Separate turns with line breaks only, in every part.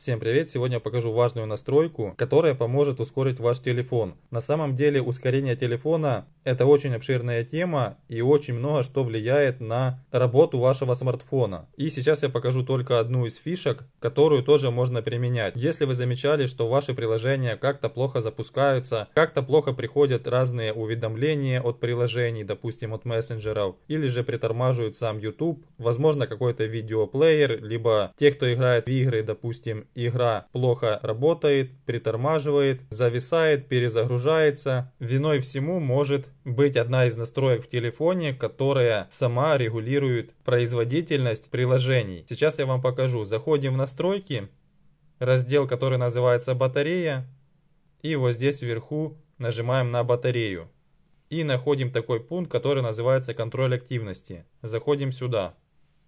Всем привет! Сегодня я покажу важную настройку, которая поможет ускорить ваш телефон. На самом деле ускорение телефона это очень обширная тема и очень много что влияет на работу вашего смартфона. И сейчас я покажу только одну из фишек, которую тоже можно применять. Если вы замечали, что ваши приложения как-то плохо запускаются, как-то плохо приходят разные уведомления от приложений, допустим от мессенджеров, или же притормаживает сам YouTube, возможно какой-то видеоплеер, либо те, кто играет в игры, допустим, игра плохо работает, притормаживает, зависает, перезагружается. Виной всему может быть одна из настроек в телефоне, которая сама регулирует производительность приложений. Сейчас я вам покажу. Заходим в настройки, раздел, который называется «Батарея», и вот здесь вверху нажимаем на батарею. И находим такой пункт, который называется «Контроль активности». Заходим сюда.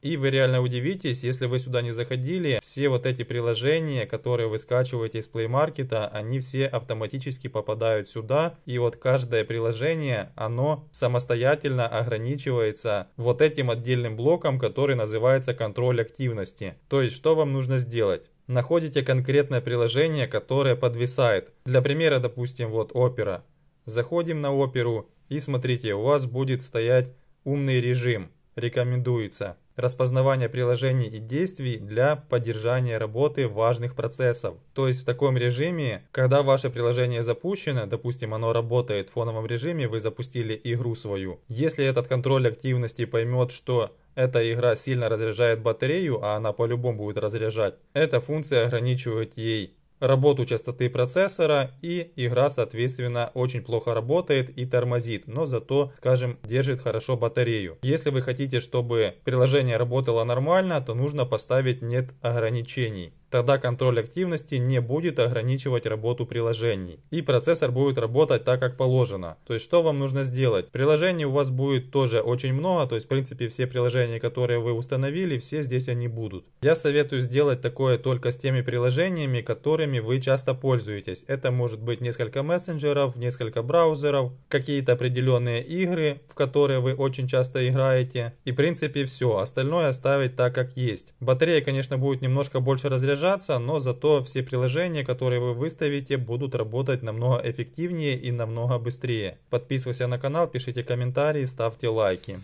И вы реально удивитесь, если вы сюда не заходили, все вот эти приложения, которые вы скачиваете из Play Market, они все автоматически попадают сюда. И вот каждое приложение, оно самостоятельно ограничивается вот этим отдельным блоком, который называется контроль активности. То есть, что вам нужно сделать? Находите конкретное приложение, которое подвисает. Для примера, допустим, вот опера. Заходим на оперу и смотрите, у вас будет стоять умный режим. Рекомендуется распознавание приложений и действий для поддержания работы важных процессов. То есть в таком режиме, когда ваше приложение запущено, допустим, оно работает в фоновом режиме, вы запустили игру свою. Если этот контроль активности поймет, что эта игра сильно разряжает батарею, а она по-любому будет разряжать, эта функция ограничивает ей работу частоты процессора и игра, соответственно, очень плохо работает и тормозит, но зато, скажем, держит хорошо батарею. Если вы хотите, чтобы приложение работало нормально, то нужно поставить нет ограничений. Тогда контроль активности не будет ограничивать работу приложений. И процессор будет работать так, как положено. То есть, что вам нужно сделать? Приложений у вас будет тоже очень много. То есть, в принципе, все приложения, которые вы установили, все здесь они будут. Я советую сделать такое только с теми приложениями, которыми вы часто пользуетесь. Это может быть несколько мессенджеров, несколько браузеров, какие-то определенные игры, в которые вы очень часто играете. И, в принципе, все. Остальное оставить так, как есть. Батарея, конечно, будет немножко больше разряжаться держаться, но зато все приложения, которые вы выставите, будут работать намного эффективнее и намного быстрее. Подписывайся на канал, пишите комментарии, ставьте лайки.